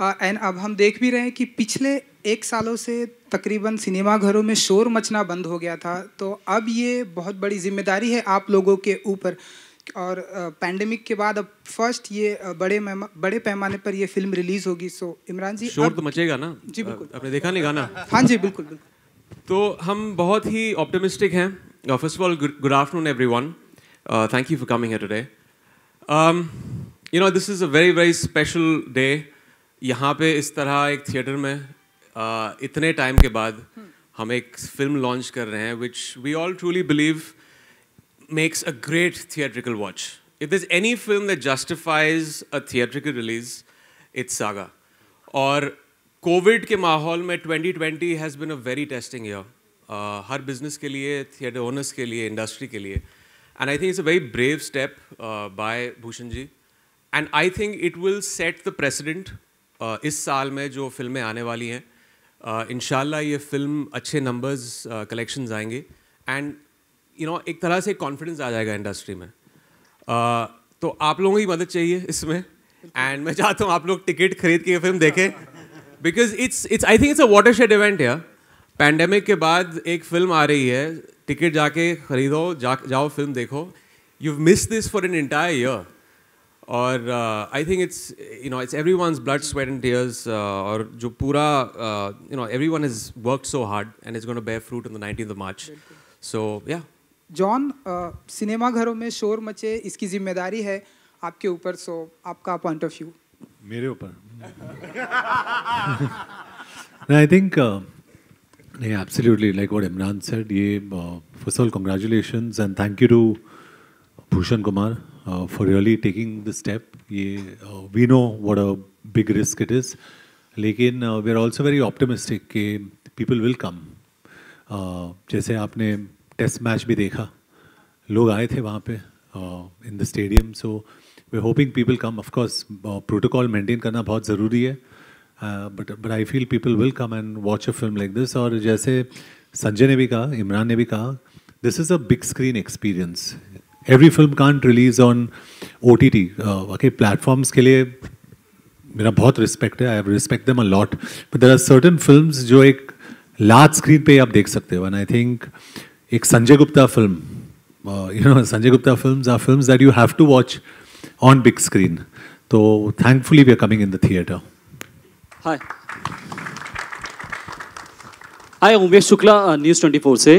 And uh, अब हम देख भी रहे हैं कि पिछले एक सालों से तकरीबन सिनेमा घरों में शोर मचना बंद हो गया था तो अब ये बहुत बड़ी जिम्मेदारी है आप लोगों के ऊपर और पैंडमिक uh, के बाद अब फर्स्ट ये uh, बड़े बड़े पैमाने पर ये फिल्म रिलीज होगी सो इमरान जी शोर तो मचेगा ना जी बिल्कुल आपने देखा नहीं गाना हाँ जी बिल्कुल बिल्कुल तो हम बहुत ही ऑप्टोमिस्टिक हैं first of all good afternoon everyone thank you for coming today you know this is a very very special day यहाँ पे इस तरह एक थिएटर में uh, इतने टाइम के बाद हम एक फिल्म लॉन्च कर रहे हैं which we all truly believe makes a great theatrical watch if is any film that justifies a theatrical release it's Saga और कोविड के माहौल में 2020 has been a very testing year हर बिजनेस के लिए थिएटर ओनर्स के लिए industry के लिए and I think it's a very brave step by Bhushan ji and I think it will set the precedent इस साल में जो फिल्में आने वाली हैं इन ये फिल्म अच्छे नंबर्स कलेक्शन आएंगे एंड यू नो एक तरह से कॉन्फिडेंस आ जाएगा इंडस्ट्री में तो आप लोगों की मदद चाहिए इसमें एंड मैं चाहता हूँ आप लोग टिकट खरीद के ये फिल्म देखें because it's it's I think it's a watershed event है पैंडमिक के बाद एक फिल्म आ रही है टिकट जाके खरीदो जा जाओ फिल्म देखो you miss this for an entire year और I think it's you know it's everyone blood sweat and tears और जो पूरा you know everyone is work so hard and is got bear fruit in the nineteen of March so yeah John सिनेमाघरों में शोर मचे इसकी जिम्मेदारी है आपके ऊपर सो आपका पॉइंट ऑफ व्यू मेरे ऊपर आई थिंक नहीं absolutely like what Imran said ये first uh, first of all, congratulations and thank you to Bhushan uh, for really taking the step. ये, uh, we know what a big risk it is. लेकिन we are also very optimistic कि people will come जैसे आपने test match भी देखा लोग आए थे वहाँ पे in the stadium so we hoping people come of course protocol maintain करना बहुत ज़रूरी है but but I feel people will come and watch a film like this और जैसे संजय ने भी कहा इमरान ने भी कहा this is a big screen experience every film can't release on O T T okay platforms के लिए मेरा बहुत रिस्पेक्ट है I respect them a lot but there are certain film जो एक लार्ज स्क्रीन पे आप देख सकते हो एंड आई थिंक एक Sanjay Gupta film you know Sanjay Gupta film are film that you have to watch on big screen तो thankfully we are coming in the theatre hi hi Umesh Shukla news twenty four से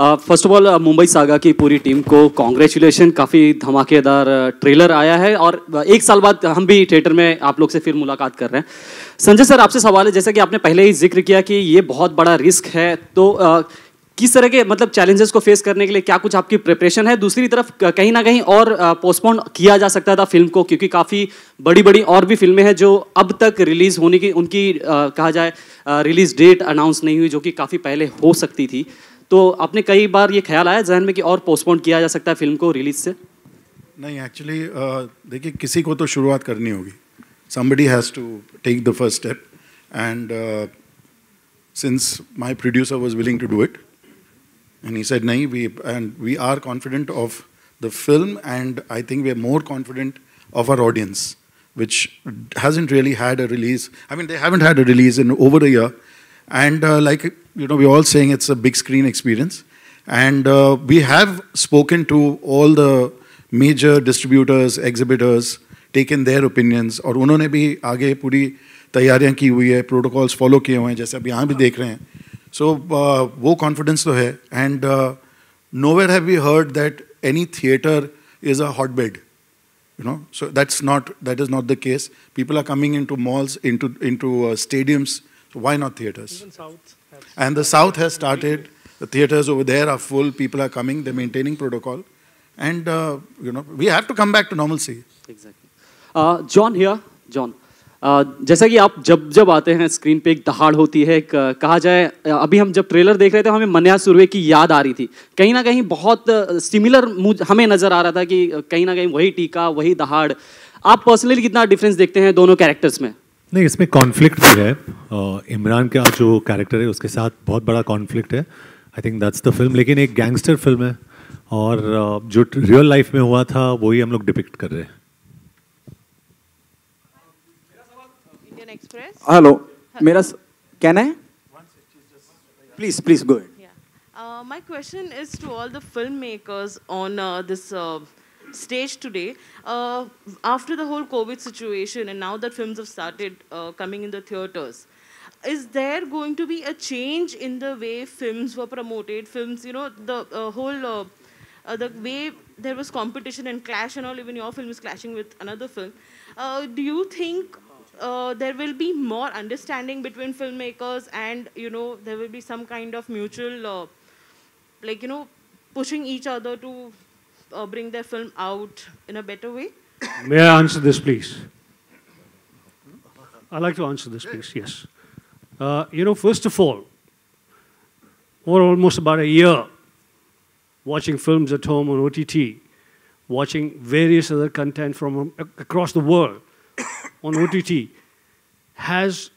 first of all Mumbai Saga की पूरी team को congratulation काफ़ी धमाकेदार trailer आया है और एक साल बाद हम भी थिएटर में आप लोग से फिर मुलाकात कर रहे हैं संजय सर आपसे सवाल है जैसा कि आपने पहले ही जिक्र किया कि ये बहुत बड़ा रिस्क है तो uh, किस तरह के मतलब चैलेंजेस को फेस करने के लिए क्या कुछ आपकी प्रिपरेशन है दूसरी तरफ कहीं ना कहीं और पोस्टपोन किया जा सकता था फिल्म को क्योंकि काफ़ी बड़ी बड़ी और भी फिल्में हैं जो अब तक रिलीज़ होने की उनकी आ, कहा जाए रिलीज़ डेट अनाउंस नहीं हुई जो कि काफ़ी पहले हो सकती थी तो आपने कई बार ये ख्याल आया जहन में कि और पोस्टपोन किया जा सकता है फिल्म को रिलीज से नहीं एक्चुअली देखिए किसी को तो शुरुआत करनी होगी somebody has to take the first step and since my producer was willing to do it And he said, "No, we and we are confident of the film, and I think we are more confident of our audience, which hasn't really had a release. I mean, they haven't had a release in over a year, and uh, like you know, we're all saying it's a big screen experience, and uh, we have spoken to all the major distributors, exhibitors, taken their opinions, Or उन्होंने भी आगे पूरी तैयारियां की हुई है, protocols follow किए हुए हैं, जैसे अब यहाँ भी देख रहे हैं." So, uh, वो confidence तो है and nowhere have we heard that any theatre is a you know so that's not that is not the case people are coming into malls into into uh, stadiums so why not theaters and the south has started the theaters over there are full people are coming they're maintaining protocol and uh, you know we have to come back to normalcy exactly uh, john here john जैसा कि आप जब जब आते हैं screen पे एक दहाड़ होती है कहा जाए अभी हम जब ट्रेलर देख रहे थे हमें मन्या सुरवे की याद आ रही थी कहीं ना कहीं बहुत सिमिलर हमें नज़र आ रहा था कि कहीं ना कहीं वही टीका वही दहाड़ आप पर्सनली कितना डिफरेंस देखते हैं दोनों कैरेक्टर्स में नहीं इसमें कॉन्फ्लिक्ट भी है इमरान का जो कैरेक्टर है उसके साथ बहुत बड़ा कॉन्फ्लिक्ट है I think that's the film लेकिन एक गैंगस्टर फिल्म है और जो रियल लाइफ में हुआ था वही हम लोग डिपिक्ट कर रहे हैं Hello. Mira, can I? Please, please go ahead. Yeah. Uh, my question is to all the filmmakers on uh, this uh, stage today. Uh, after the whole COVID situation and now that films have started uh, coming in the theatres, is there going to be a change in the way films were promoted? Films, you know, the uh, whole... Uh, the way there was competition and clash and all, even your film is clashing with another film. Uh, do you think uh, there will be more understanding between filmmakers and you know there will be some kind of mutual uh, like you know pushing each other to uh, bring their film out in a better way may i answer this please i'd like to answer this please yes uh, you know first of all for almost about a year watching films at home on ott watching various other content from uh, across the world on OTT has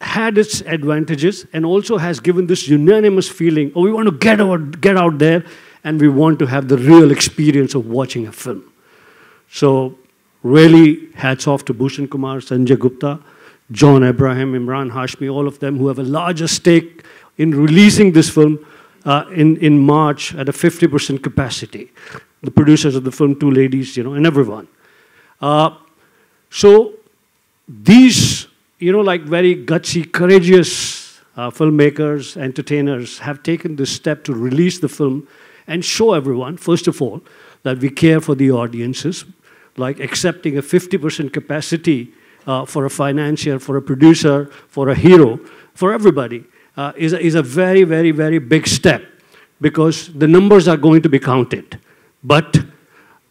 had its advantages and also has given this unanimous feeling oh, we want to get out, get out there and we want to have the real experience of watching a film. So, really, hats off to Bhushan Kumar, Sanjay Gupta, John Abraham, Imran Hashmi, all of them who have a larger stake in releasing this film uh, in, in March at a 50% capacity. The producers of the film, two ladies, you know, and everyone. Uh, so these, you know, like very gutsy, courageous uh, filmmakers, entertainers have taken this step to release the film and show everyone, first of all, that we care for the audiences, like accepting a 50% capacity uh, for a financier, for a producer, for a hero, for everybody, uh, is, a, is a very, very, very big step because the numbers are going to be counted. But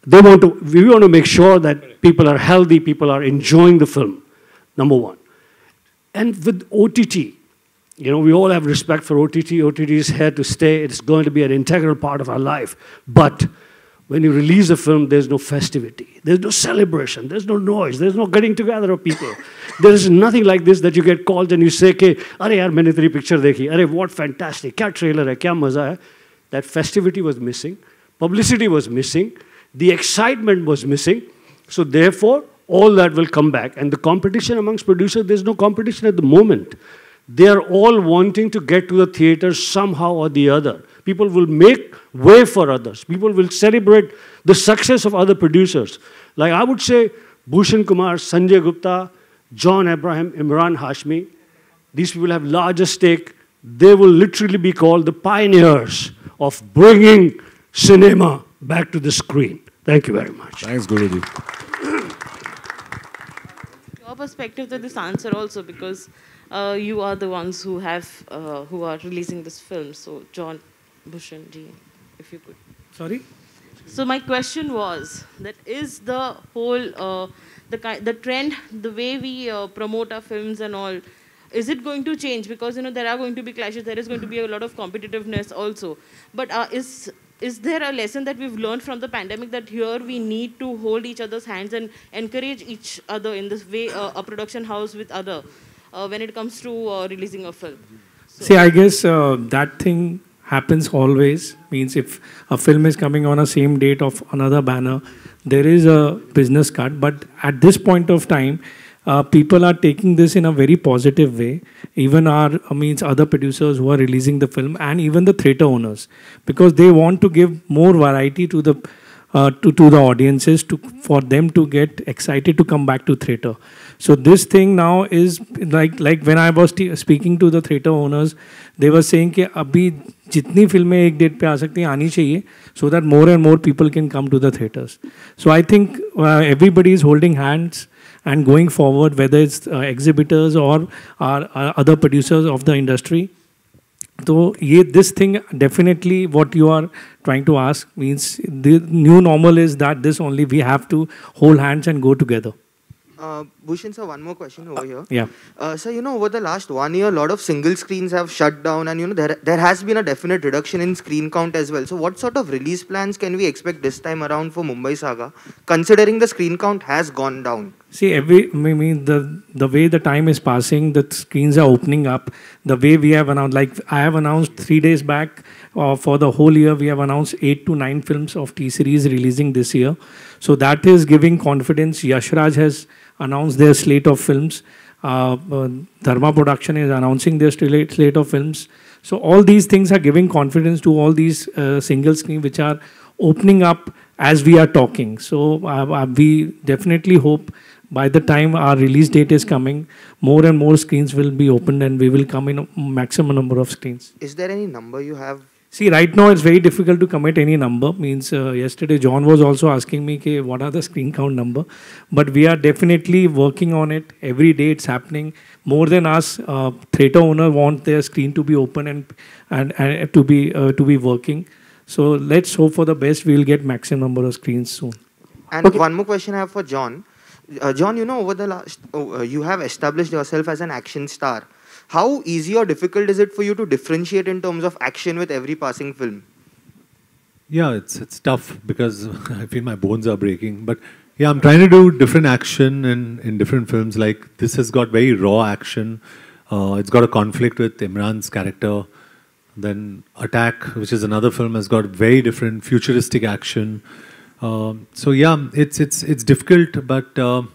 they want to, we want to make sure that people are healthy, people are enjoying the film number one. And with OTT, you know, we all have respect for OTT. OTT is here to stay. It's going to be an integral part of our life. But when you release a film, there's no festivity. There's no celebration. There's no noise. There's no getting together of people. there is nothing like this that you get called and you say, okay, are yaar, maine teri picture dekhi. Are what fantastic. Kya trailer hai, kya maza hai. That festivity was missing. Publicity was missing. The excitement was missing. So therefore, all that will come back. And the competition amongst producers, there's no competition at the moment. They are all wanting to get to the theater somehow or the other. People will make way for others. People will celebrate the success of other producers. Like I would say, Bhushan Kumar, Sanjay Gupta, John Abraham, Imran Hashmi, these people have larger stake. They will literally be called the pioneers of bringing cinema back to the screen. Thank you very much. Thanks, Guruji your perspective to this answer also because uh, you are the ones who have uh, who are releasing this film. So John and Dean, if you could. Sorry. So my question was that is the whole uh, the the trend the way we uh, promote our films and all is it going to change because you know there are going to be clashes there is going to be a lot of competitiveness also but uh, is is there a lesson that we've learned from the pandemic that here we need to hold each other's hands and encourage each other in this way uh, a production house with other uh, when it comes to uh, releasing a film so see i guess uh, that thing happens always means if a film is coming on a same date of another banner there is a business card but at this point of time uh, people are taking this in a very positive way. Even our I means other producers who are releasing the film, and even the theater owners, because they want to give more variety to the uh, to to the audiences to for them to get excited to come back to theater. So this thing now is like like when I was speaking to the theater owners, they were saying कि अभी जितनी फिल्में एक date पे आ सकती हैं आनी चाहिए so that more and more people can come to the theatres so I think everybody is holding hands and going forward, whether it's uh, exhibitors or our, our other producers of the industry. So ye, this thing definitely what you are trying to ask means the new normal is that this only we have to hold hands and go together. Uh, Bhushan sir, one more question over here. Yeah. Uh, sir, you know, over the last one year, a lot of single screens have shut down and, you know, there, there has been a definite reduction in screen count as well. So what sort of release plans can we expect this time around for Mumbai Saga, considering the screen count has gone down? See, every I mean the the way the time is passing, the screens are opening up. The way we have announced, like I have announced three days back, uh, for the whole year we have announced eight to nine films of T series releasing this year. So that is giving confidence. Yashraj has announced their slate of films. Uh, uh, Dharma Production is announcing their slate of films. So all these things are giving confidence to all these uh, single screen which are opening up as we are talking. So uh, uh, we definitely hope by the time our release date is coming, more and more screens will be opened and we will come in maximum number of screens. Is there any number you have? See, right now it's very difficult to commit any number. Means uh, yesterday John was also asking me, what are the screen count number? But we are definitely working on it. Every day it's happening. More than us, uh, theater owner want their screen to be open and and, and uh, to be uh, to be working. So let's hope for the best. We will get maximum number of screens soon. And okay. one more question I have for John uh, John, you know, over the last, oh, uh, you have established yourself as an action star. How easy or difficult is it for you to differentiate in terms of action with every passing film? Yeah, it's it's tough because I feel my bones are breaking. But yeah, I'm trying to do different action in in different films. Like this has got very raw action. Uh, it's got a conflict with Imran's character. Then Attack, which is another film, has got very different futuristic action. Um, so yeah, it's it's it's difficult, but um,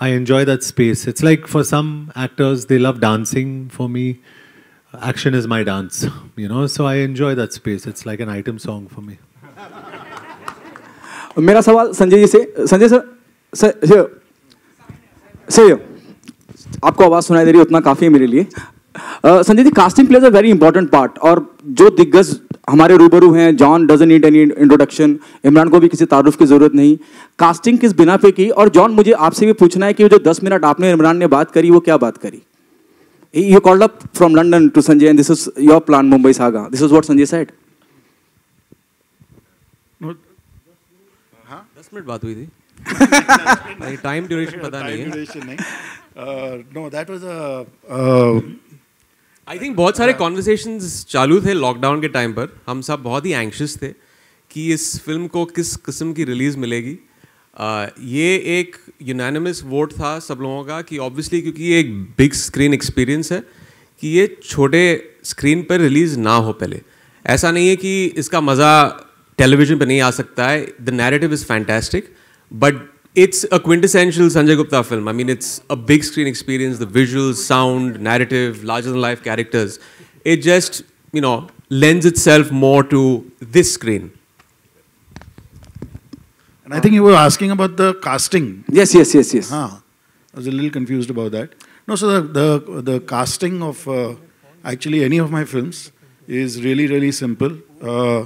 I enjoy that space. It's like for some actors, they love dancing. For me, action is my dance, you know. So I enjoy that space. It's like an item song for me. मेरा सवाल संजय जी से Sanjay sir sir आपको आवाज़ सुनाई दे रही है उतना काफ़ी है मेरे लिए Sanjay ji casting plays a very important part और जो दिग्गज हमारे रूबरू हैं John doesn't need any introduction Imran को भी किसी तारुफ की ज़रूरत नहीं कास्टिंग किस बिना पे की और जॉन मुझे आपसे भी पूछना है कि जो दस मिनट आपने इमरान ने बात करी वो क्या बात करी you called up from London to Sanjay and this is your plan, Mumbai Saga. This is what Sanjay said. दस मिनट बात हुई थी टाइम ड्यूरेशन पता नहीं है no that was a I think बहुत सारे कॉन्वर्सेशन चालू थे लॉकडाउन के टाइम पर हम सब बहुत ही एंक्शस थे कि इस फिल्म को किस किस्म की रिलीज़ मिलेगी ये एक यूनानिमस वोट था सब लोगों का कि ऑब्वियसली क्योंकि ये एक बिग स्क्रीन एक्सपीरियंस है कि ये छोटे स्क्रीन पर रिलीज़ ना हो पहले ऐसा नहीं है कि इसका मज़ा टेलीविज़न पर नहीं आ सकता है the narrative is fantastic but It's a quintessential Sanjay Gupta film. I mean, it's a big screen experience, the visuals, sound, narrative, larger than life characters. It just, you know, lends itself more to this screen. And I think you were asking about the casting. Yes, yes, yes, yes. Huh. I was a little confused about that. No, so the, the, the casting of uh, actually any of my films is really, really simple. Uh,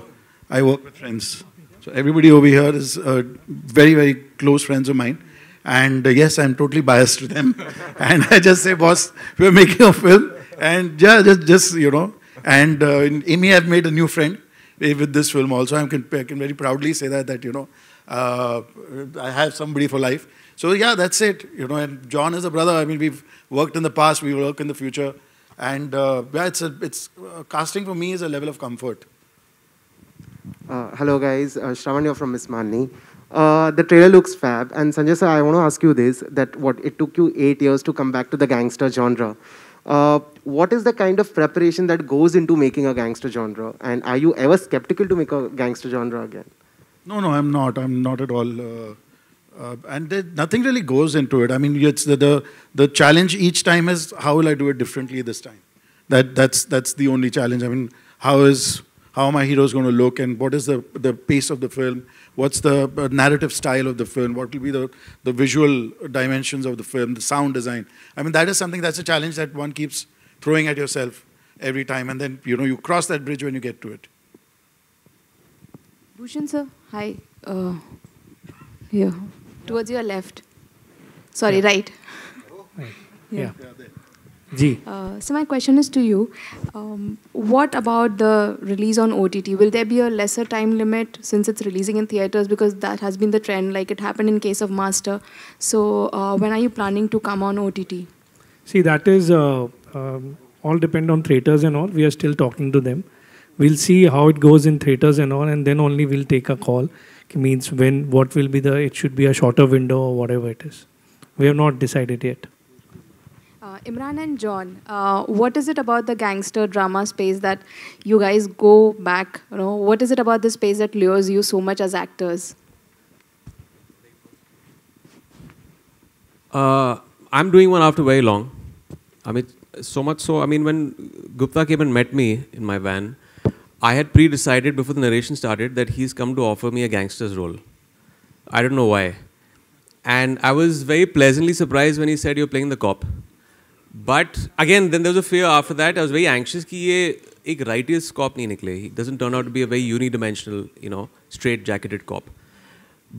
I work with friends. So everybody over here is uh, very, very close friends of mine. And uh, yes, I'm totally biased to them. and I just say, boss, we're making a film. And yeah, just, just you know. And uh, in Amy, I've made a new friend eh, with this film also. I can, I can very proudly say that, that, you know, uh, I have somebody for life. So yeah, that's it. You know, and John is a brother. I mean, we've worked in the past, we work in the future. And uh, yeah, it's a, it's uh, casting for me is a level of comfort. Uh, hello guys, uh, Shravan here from Miss Mani. Uh, the trailer looks fab, and Sanjay sir, I want to ask you this: that what it took you eight years to come back to the gangster genre. Uh, what is the kind of preparation that goes into making a gangster genre, and are you ever skeptical to make a gangster genre again? No, no, I'm not. I'm not at all. Uh, uh, and nothing really goes into it. I mean, it's the, the the challenge each time is how will I do it differently this time. That that's that's the only challenge. I mean, how is how my heroes going to look and what is the, the pace of the film, what's the uh, narrative style of the film, what will be the, the visual dimensions of the film, the sound design. I mean, that is something that's a challenge that one keeps throwing at yourself every time and then, you know, you cross that bridge when you get to it. Bhushan sir, hi. Uh, here, towards your left. Sorry, yeah. right. yeah. yeah uh, so my question is to you, um, what about the release on OTT? Will there be a lesser time limit since it's releasing in theaters because that has been the trend, like it happened in case of Master. So uh, when are you planning to come on OTT? See, that is uh, um, all depend on theaters and all. We are still talking to them. We'll see how it goes in theaters and all, and then only we'll take a call. It means when, what will be the, it should be a shorter window or whatever it is. We have not decided yet. Uh, Imran and John, uh, what is it about the gangster drama space that you guys go back? You know, what is it about the space that lures you so much as actors? Uh, I'm doing one after very long. I mean, so much so. I mean, when Gupta came and met me in my van, I had pre-decided before the narration started that he's come to offer me a gangster's role. I don't know why. And I was very pleasantly surprised when he said, you're playing the cop. But again then there a fair after that I was very anxious कि ये एक righteous cop नहीं निकले he doesn't turn out be a very unidimensional you know straitjacketed cop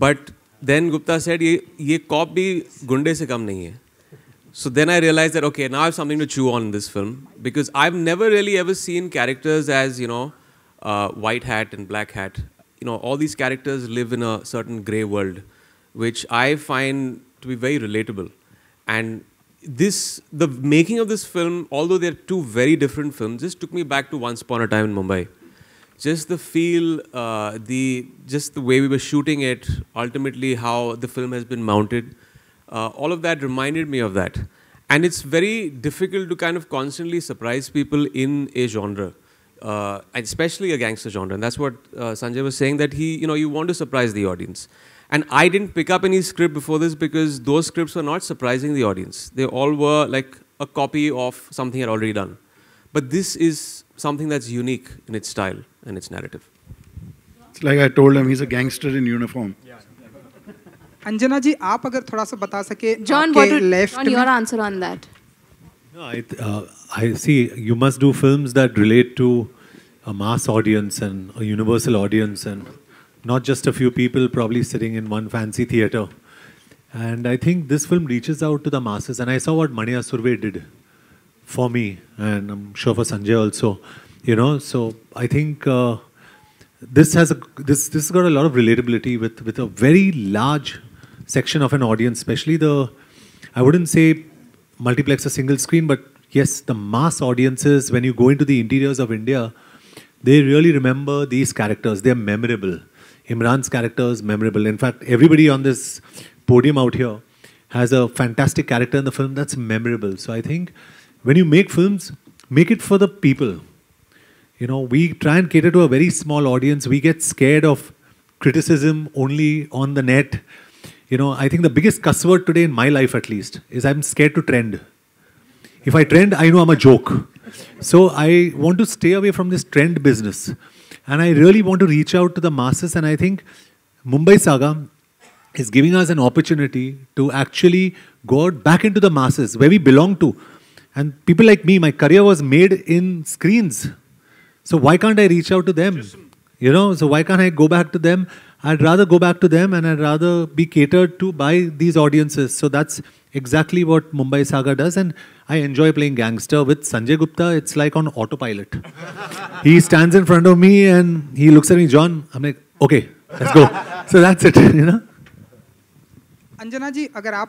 but then Gupta said ये ये corp भी गुंडे से कम नहीं है So then I realized that okay, now I have something to chew on in this film because I've never really ever seen characters as you know, uh, white hat and black hat. You know, all these characters live in a certain grey world, which I find to be very relatable, and this the making of this film, although they're two very different films, just took me back to Once Upon a Time in Mumbai. Just the feel, uh, the just the way we were shooting it, ultimately how the film has been mounted, uh, all of that reminded me of that. And it's very difficult to kind of constantly surprise people in a genre, uh, especially a gangster genre. And that's what uh, Sanjay was saying that he, you know, you want to surprise the audience. And I didn't pick up any script before this because those scripts were not surprising the audience. They all were like a copy of something I'd already done. But this is something that's unique in its style and its narrative. It's like I told him, he's a gangster in uniform. Anjana ji, आप अगर थोड़ा सा बता सके John, what did, left John, your answer on that? No, I, uh, I see. You must do films that relate to a mass audience and a universal audience and not just a few people probably sitting in one fancy theater. And I think this film reaches out to the masses. And I saw what Mania Survey did for me, and I'm sure for Sanjay also. You know, so I think uh, this has a, this this has got a lot of relatability with with a very large section of an audience, especially the I wouldn't say multiplex or single screen, but yes, the mass audiences when you go into the interiors of India, they really remember these characters. They're memorable. Imran's character is memorable. In fact, everybody on this podium out here has a fantastic character in the film that's memorable. So I think when you make films, make it for the people. You know, we try and cater to a very small audience. We get scared of criticism only on the net. You know, I think the biggest cuss word today in my life, at least, is I'm scared to trend. If I trend, I know I'm a joke. So I want to stay away from this trend business. And I really want to reach out to the masses. And I think Mumbai Saga is giving us an opportunity to actually go back into the masses where we belong to. And people like me, my career was made in screens. So why can't I reach out to them? You know, so why can't I go back to them? I'd rather go back to them and I'd rather be catered to by these audiences. So that's exactly what Mumbai Saga does. And I enjoy playing gangster with Sanjay Gupta. It's like on autopilot. he stands in front of me and he looks at me, John. I'm like, okay, let's go. so that's it, you know. Anjana ji, अगर